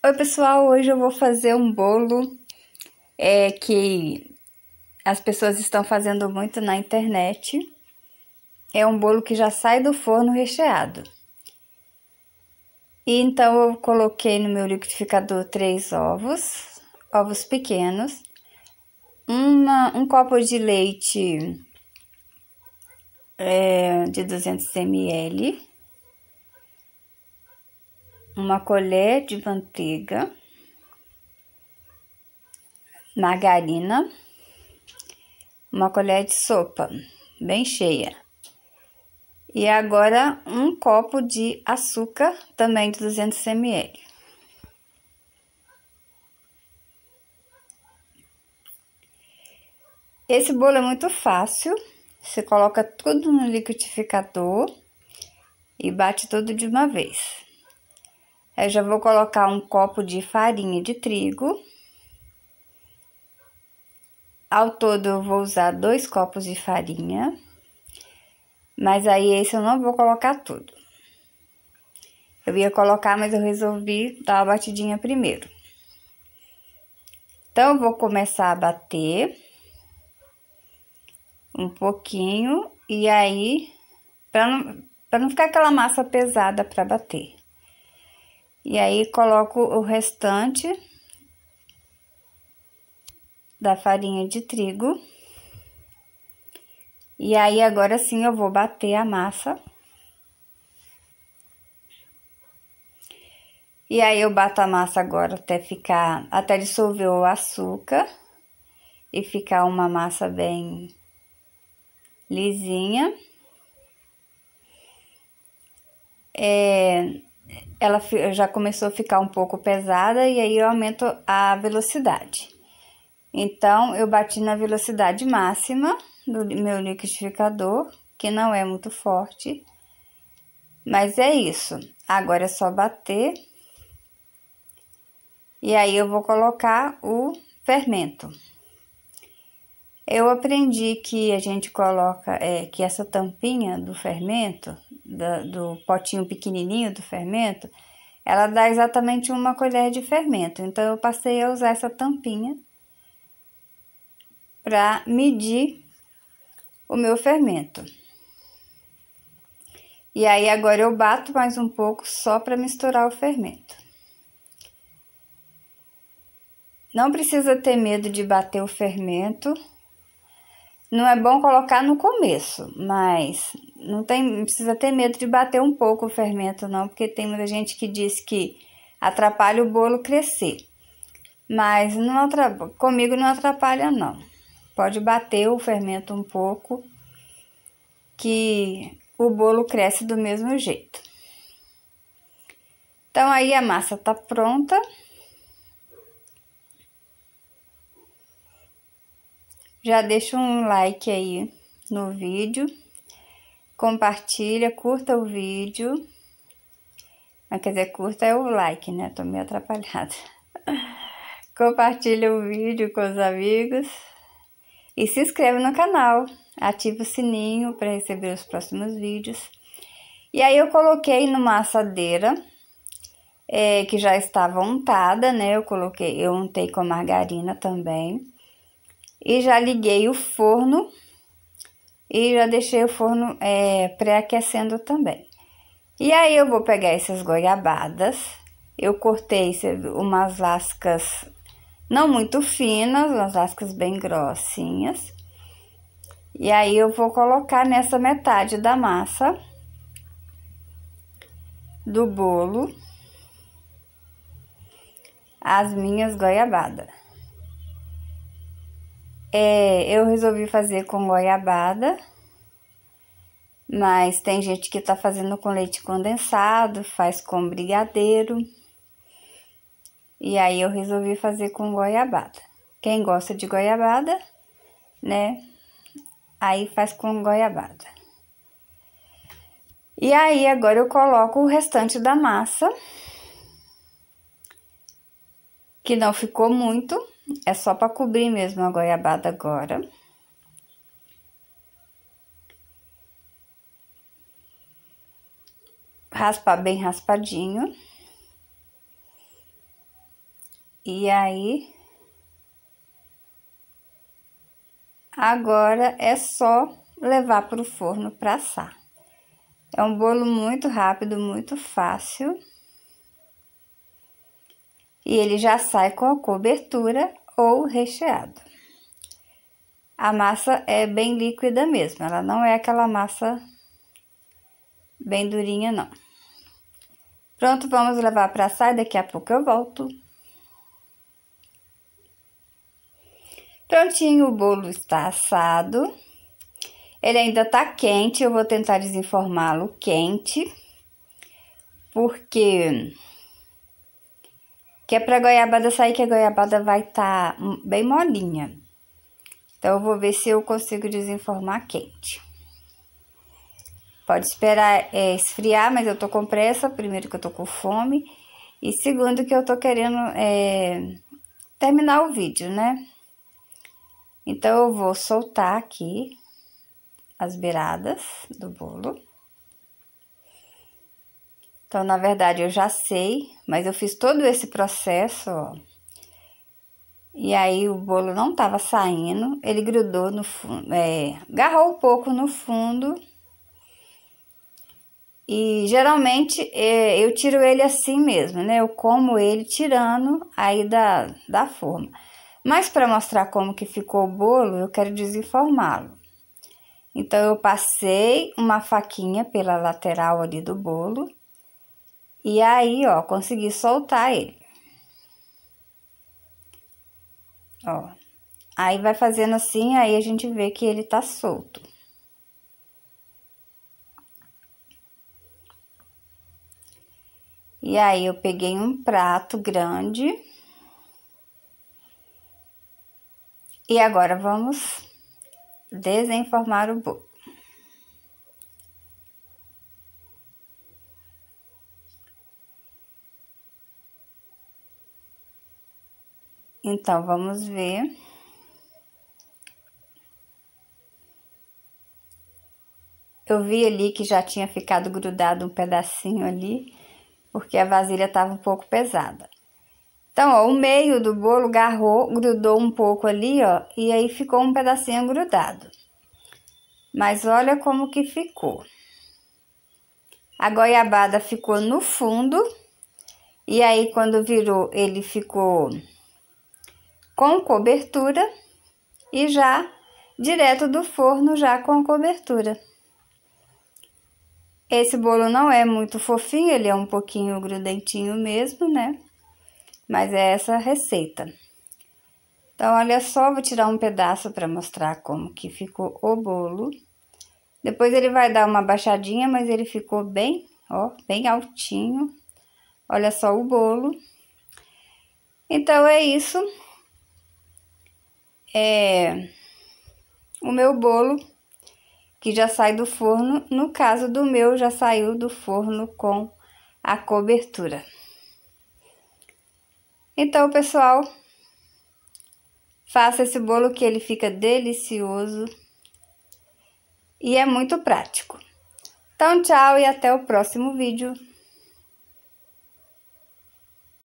Oi pessoal, hoje eu vou fazer um bolo é, que as pessoas estão fazendo muito na internet. É um bolo que já sai do forno recheado. E então eu coloquei no meu liquidificador três ovos, ovos pequenos, uma, um copo de leite é, de 200 ml, uma colher de manteiga, margarina, uma colher de sopa, bem cheia. E agora um copo de açúcar, também de 200 ml. Esse bolo é muito fácil. Você coloca tudo no liquidificador e bate tudo de uma vez. Eu já vou colocar um copo de farinha de trigo. Ao todo eu vou usar dois copos de farinha, mas aí esse eu não vou colocar tudo. Eu ia colocar, mas eu resolvi dar uma batidinha primeiro. Então, eu vou começar a bater um pouquinho e aí, para não, não ficar aquela massa pesada para bater. E aí coloco o restante da farinha de trigo. E aí agora sim eu vou bater a massa. E aí eu bato a massa agora até ficar, até dissolver o açúcar e ficar uma massa bem lisinha. É, ela já começou a ficar um pouco pesada e aí eu aumento a velocidade. Então, eu bati na velocidade máxima do meu liquidificador, que não é muito forte, mas é isso. Agora é só bater. E aí eu vou colocar o fermento. Eu aprendi que a gente coloca, é, que essa tampinha do fermento da, do potinho pequenininho do fermento, ela dá exatamente uma colher de fermento. Então, eu passei a usar essa tampinha para medir o meu fermento. E aí, agora eu bato mais um pouco só para misturar o fermento. Não precisa ter medo de bater o fermento não é bom colocar no começo, mas não tem, não precisa ter medo de bater um pouco o fermento não, porque tem muita gente que diz que atrapalha o bolo crescer. Mas não atrapalha, comigo não atrapalha não. Pode bater o fermento um pouco que o bolo cresce do mesmo jeito. Então aí a massa tá pronta. Já deixa um like aí no vídeo, compartilha, curta o vídeo. Mas quer dizer, curta é o like, né? Tô meio atrapalhada. Compartilha o vídeo com os amigos e se inscreve no canal. Ativa o sininho para receber os próximos vídeos. E aí eu coloquei numa assadeira é, que já estava untada, né? Eu coloquei, eu untei com margarina também. E já liguei o forno e já deixei o forno é, pré-aquecendo também. E aí eu vou pegar essas goiabadas, eu cortei umas lascas não muito finas, umas lascas bem grossinhas. E aí eu vou colocar nessa metade da massa do bolo as minhas goiabadas. É, eu resolvi fazer com goiabada, mas tem gente que tá fazendo com leite condensado, faz com brigadeiro. E aí eu resolvi fazer com goiabada. Quem gosta de goiabada, né? Aí faz com goiabada. E aí agora eu coloco o restante da massa, que não ficou muito é só para cobrir mesmo a goiabada agora. raspar bem raspadinho. E aí, agora é só levar para o forno para assar. É um bolo muito rápido, muito fácil e ele já sai com a cobertura ou recheado. A massa é bem líquida mesmo, ela não é aquela massa bem durinha não. Pronto, vamos levar para assar, daqui a pouco eu volto. Prontinho, o bolo está assado. Ele ainda tá quente, eu vou tentar desenformá-lo quente, porque que é pra goiabada sair, que a goiabada vai estar tá bem molinha. Então, eu vou ver se eu consigo desenformar quente. Pode esperar é, esfriar, mas eu tô com pressa. Primeiro que eu tô com fome. E segundo que eu tô querendo é, terminar o vídeo, né? Então, eu vou soltar aqui as beiradas do bolo. Então, na verdade, eu já sei, mas eu fiz todo esse processo, ó. E aí o bolo não tava saindo, ele grudou no fundo, é, agarrou um pouco no fundo. E geralmente é, eu tiro ele assim mesmo, né? Eu como ele tirando aí da, da forma. Mas para mostrar como que ficou o bolo, eu quero desenformá-lo. Então eu passei uma faquinha pela lateral ali do bolo e aí, ó, consegui soltar ele. Ó. Aí vai fazendo assim, aí a gente vê que ele tá solto. E aí, eu peguei um prato grande. E agora, vamos desenformar o bolo. Então, vamos ver. Eu vi ali que já tinha ficado grudado um pedacinho ali, porque a vasilha estava um pouco pesada. Então, ó, o meio do bolo garrou, grudou um pouco ali, ó, e aí ficou um pedacinho grudado. Mas olha como que ficou. A goiabada ficou no fundo, e aí quando virou, ele ficou com cobertura e já direto do forno já com cobertura. Esse bolo não é muito fofinho, ele é um pouquinho grudentinho mesmo, né? Mas é essa a receita. Então, olha só, vou tirar um pedaço para mostrar como que ficou o bolo. Depois ele vai dar uma baixadinha, mas ele ficou bem, ó, bem altinho. Olha só o bolo. Então, é isso é, o meu bolo que já sai do forno. No caso do meu, já saiu do forno com a cobertura. Então, pessoal, faça esse bolo que ele fica delicioso e é muito prático. Então, tchau e até o próximo vídeo.